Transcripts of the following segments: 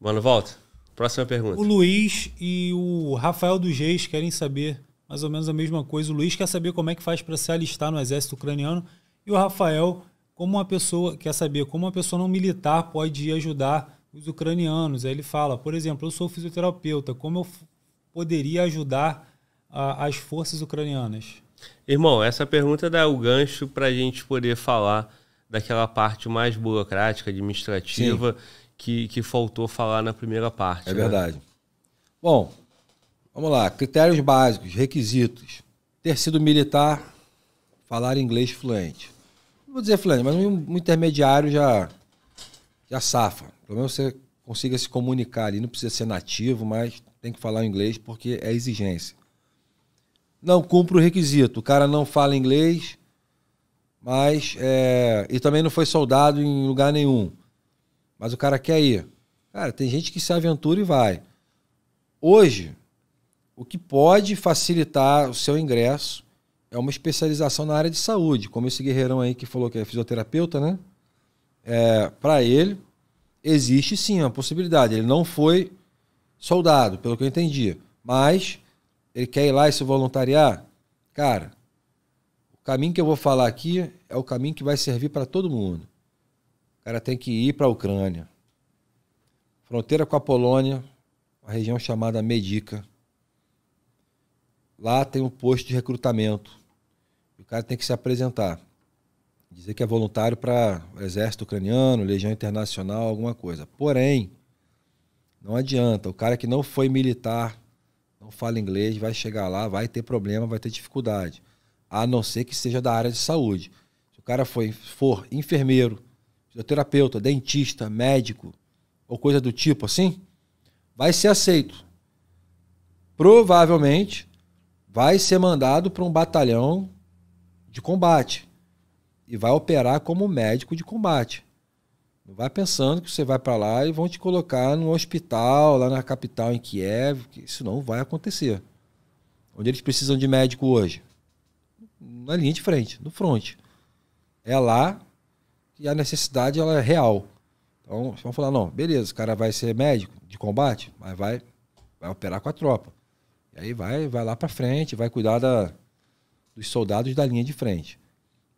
Mano, volta. Próxima pergunta. O Luiz e o Rafael dos Reis querem saber mais ou menos a mesma coisa. O Luiz quer saber como é que faz para se alistar no exército ucraniano e o Rafael como uma pessoa quer saber como uma pessoa não militar pode ajudar os ucranianos. Aí ele fala, por exemplo, eu sou fisioterapeuta, como eu poderia ajudar a, as forças ucranianas? Irmão, essa pergunta dá o gancho para a gente poder falar daquela parte mais burocrática, administrativa Sim que, que faltou falar na primeira parte. É né? verdade. Bom, vamos lá. Critérios básicos, requisitos. Ter sido militar, falar inglês fluente. Não vou dizer fluente, mas um, intermediário já, já safa. Pelo menos você consiga se comunicar ali. Não precisa ser nativo, mas tem que falar inglês porque é exigência. Não cumpre o requisito. O cara não fala inglês, mas. É, e também não foi soldado em lugar nenhum mas o cara quer ir. Cara, tem gente que se aventura e vai. Hoje, o que pode facilitar o seu ingresso é uma especialização na área de saúde, como esse guerreirão aí que falou que é fisioterapeuta, né? É, Para ele, existe sim a possibilidade. Ele não foi soldado, pelo que eu entendi, mas ele quer ir lá e se voluntariar. Cara, o caminho que eu vou falar aqui é o caminho que vai servir para todo mundo cara tem que ir para a Ucrânia. Fronteira com a Polônia, a região chamada Medica. Lá tem um posto de recrutamento. o cara tem que se apresentar. Dizer que é voluntário para exército ucraniano, legião internacional, alguma coisa. Porém, não adianta. O cara que não foi militar, não fala inglês, vai chegar lá, vai ter problema, vai ter dificuldade. A não ser que seja da área de saúde. Se o cara foi, for enfermeiro, fisioterapeuta, dentista, médico ou coisa do tipo assim, vai ser aceito. Provavelmente vai ser mandado para um batalhão de combate e vai operar como médico de combate. Não vai pensando que você vai para lá e vão te colocar no hospital lá na capital em Kiev, que isso não vai acontecer. Onde eles precisam de médico hoje? Na linha de frente, no front. É lá que a necessidade ela é real. Então, vamos falar, não, beleza, o cara vai ser médico de combate, mas vai, vai operar com a tropa. E aí vai, vai lá para frente, vai cuidar da, dos soldados da linha de frente.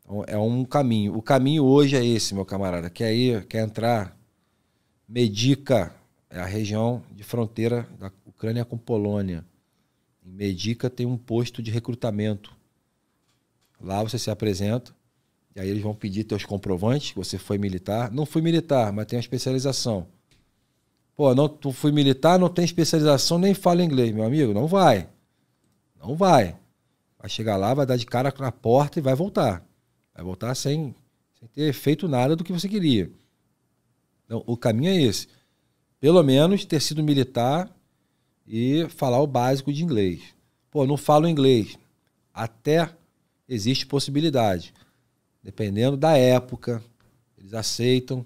Então, é um caminho. O caminho hoje é esse, meu camarada. Quer ir, quer entrar, Medica, é a região de fronteira da Ucrânia com Polônia. Em Medica tem um posto de recrutamento. Lá você se apresenta, e aí eles vão pedir teus comprovantes, que você foi militar. Não fui militar, mas tem uma especialização. Pô, não, tu fui militar, não tem especialização, nem fala inglês, meu amigo. Não vai. Não vai. Vai chegar lá, vai dar de cara na porta e vai voltar. Vai voltar sem, sem ter feito nada do que você queria. Então, o caminho é esse. Pelo menos ter sido militar e falar o básico de inglês. Pô, não falo inglês. Até existe possibilidade dependendo da época, eles aceitam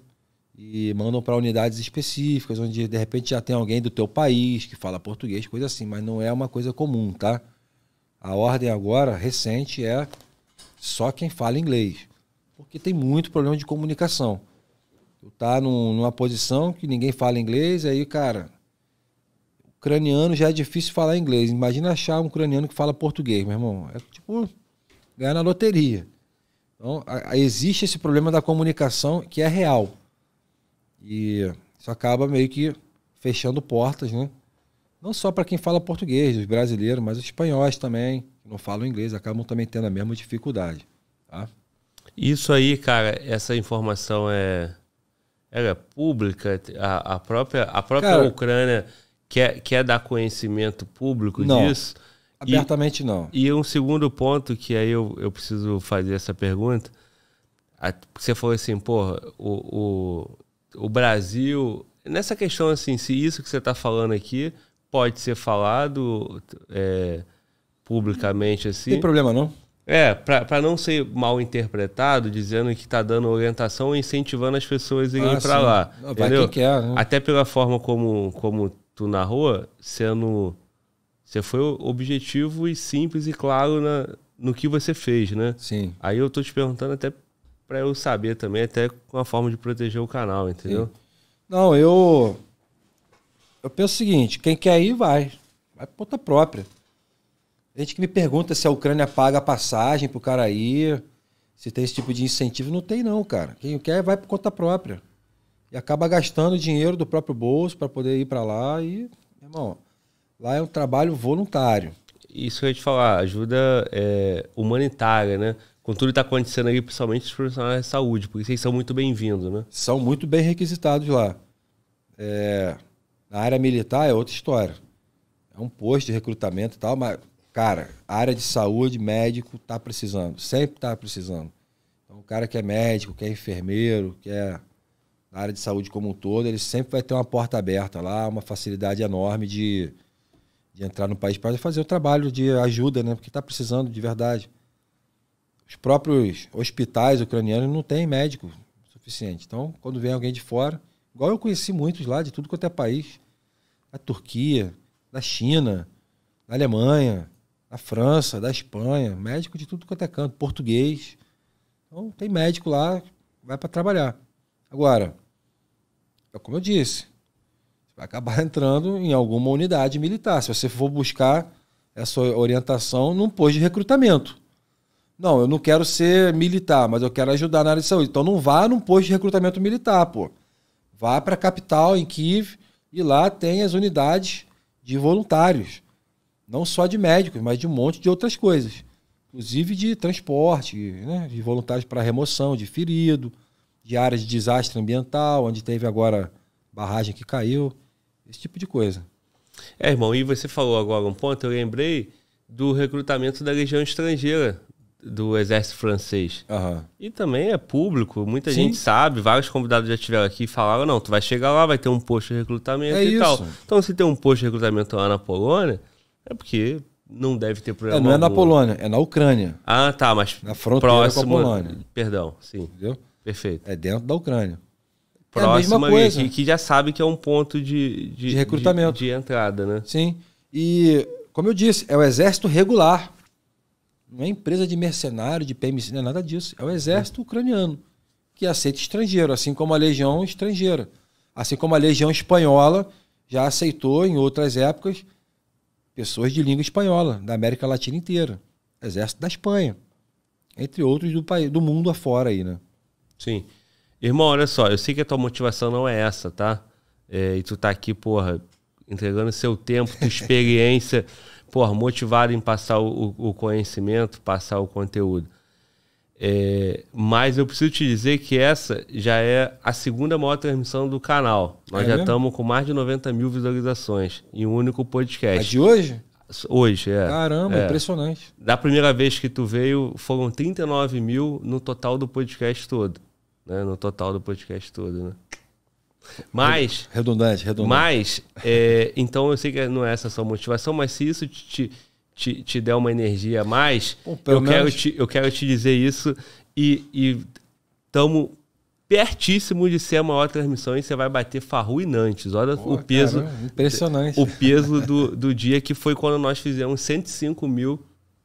e mandam para unidades específicas, onde de repente já tem alguém do teu país que fala português, coisa assim, mas não é uma coisa comum, tá? A ordem agora, recente, é só quem fala inglês, porque tem muito problema de comunicação. Tu tá num, numa posição que ninguém fala inglês, aí, cara, ucraniano já é difícil falar inglês. Imagina achar um ucraniano que fala português, meu irmão. É tipo ganhar na loteria. Então, a, a, existe esse problema da comunicação que é real. E isso acaba meio que fechando portas, né? Não só para quem fala português, os brasileiros, mas os espanhóis também, que não falam inglês, acabam também tendo a mesma dificuldade. Tá? Isso aí, cara, essa informação é ela é pública, a, a própria, a própria cara, Ucrânia quer, quer dar conhecimento público não. disso. Abertamente e, não. E um segundo ponto que aí eu, eu preciso fazer essa pergunta. Você falou assim, porra, o, o, o Brasil. Nessa questão, assim, se isso que você está falando aqui pode ser falado é, publicamente, assim. Tem problema, não? É, para não ser mal interpretado, dizendo que está dando orientação e incentivando as pessoas a irem ah, para lá. Vai entendeu? Quer, né? Até pela forma como, como tu narrou, sendo você foi objetivo e simples e claro na, no que você fez, né? Sim. Aí eu tô te perguntando até para eu saber também, até com a forma de proteger o canal, entendeu? Sim. Não, eu. Eu penso o seguinte: quem quer ir, vai. Vai por conta própria. A gente que me pergunta se a Ucrânia paga a passagem pro cara ir, se tem esse tipo de incentivo. Não tem, não, cara. Quem quer, vai por conta própria. E acaba gastando dinheiro do próprio bolso para poder ir para lá e. Irmão, Lá é um trabalho voluntário. Isso que eu ia te falar, ajuda é, humanitária, né? Com tudo que está acontecendo aí, principalmente os profissionais de saúde, porque vocês são muito bem-vindos, né? São muito bem requisitados lá. É, na área militar é outra história. É um posto de recrutamento e tal, mas, cara, área de saúde, médico, tá precisando. Sempre tá precisando. Então, o cara que é médico, que é enfermeiro, que é na área de saúde como um todo, ele sempre vai ter uma porta aberta lá, uma facilidade enorme de de entrar no país para fazer o trabalho de ajuda, né? Porque está precisando de verdade. Os próprios hospitais ucranianos não têm médico suficiente. Então, quando vem alguém de fora, igual eu conheci muitos lá, de tudo quanto é país, da Turquia, da China, da Alemanha, da França, da Espanha, médico de tudo quanto é canto, português. Então, tem médico lá, vai para trabalhar. Agora, é como eu disse, vai acabar entrando em alguma unidade militar. Se você for buscar essa orientação num posto de recrutamento. Não, eu não quero ser militar, mas eu quero ajudar na área de saúde. Então não vá num posto de recrutamento militar, pô. Vá para a capital, em Kiev, e lá tem as unidades de voluntários. Não só de médicos, mas de um monte de outras coisas. Inclusive de transporte, né? de voluntários para remoção de ferido, de áreas de desastre ambiental, onde teve agora barragem que caiu. Esse tipo de coisa. É, irmão, e você falou agora um ponto, eu lembrei do recrutamento da Legião Estrangeira do Exército Francês. Uhum. E também é público, muita Sim. gente sabe, vários convidados já estiveram aqui e falaram, não, tu vai chegar lá, vai ter um posto de recrutamento é e isso. tal. Então, se tem um posto de recrutamento lá na Polônia, é porque não deve ter problema. É, não é na Polônia, é na Ucrânia. Ah, tá, mas na fronteira próximo, com a Polônia. Perdão, sim. Entendeu? Perfeito. É dentro da Ucrânia. É próxima é e que, já sabe que é um ponto de, de, de recrutamento. De, de, entrada, né? Sim. E, como eu disse, é o exército regular. Não é empresa de mercenário, de PMC, não é nada disso. É o exército é. ucraniano, que aceita estrangeiro, assim como a legião estrangeira. Assim como a legião espanhola já aceitou, em outras épocas, pessoas de língua espanhola, da América Latina inteira. Exército da Espanha. Entre outros do, país, do mundo afora aí, né? Sim. Irmão, olha só, eu sei que a tua motivação não é essa, tá? É, e tu tá aqui, porra, entregando seu tempo, tua experiência, porra, motivado em passar o, o conhecimento, passar o conteúdo. É, mas eu preciso te dizer que essa já é a segunda maior transmissão do canal. Nós é já estamos com mais de 90 mil visualizações em um único podcast. A de hoje? Hoje, é. Caramba, é. impressionante. Da primeira vez que tu veio, foram 39 mil no total do podcast todo né? No total do podcast todo, né? Mas. Redundante, redundante. Mas, é, então eu sei que não é essa a sua motivação, mas se isso te, te, te der uma energia a mais, Bom, eu, menos... quero te, eu quero te dizer isso e estamos pertíssimo de ser a maior transmissão e você vai bater farruinantes. Olha Pô, o peso. Caramba, impressionante. O peso do, do dia que foi quando nós fizemos 105 mil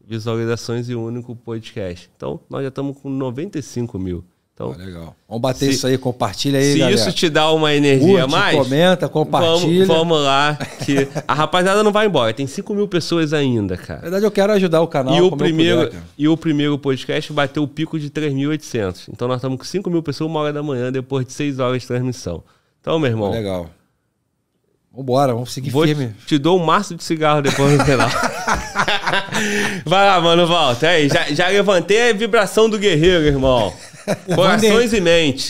visualizações e um único podcast. Então, nós já estamos com 95 mil. Então, ah, legal. Vamos bater se, isso aí, compartilha aí, se galera. Se isso te dá uma energia a mais, comenta, compartilha. Vamos, vamos, lá, que a rapaziada não vai embora. Tem 5 mil pessoas ainda, cara. Na verdade, eu quero ajudar o canal. E o, primeiro, puder, e o primeiro podcast bateu o pico de 3.800. Então, nós estamos com 5 mil pessoas uma hora da manhã, depois de 6 horas de transmissão. Então, meu irmão... Legal. Vambora, vamos seguir Vou firme. Te, te dou um maço de cigarro depois do final. vai lá, mano, volta. Aí, já, já levantei a vibração do guerreiro, irmão. Corações e mentes. mente.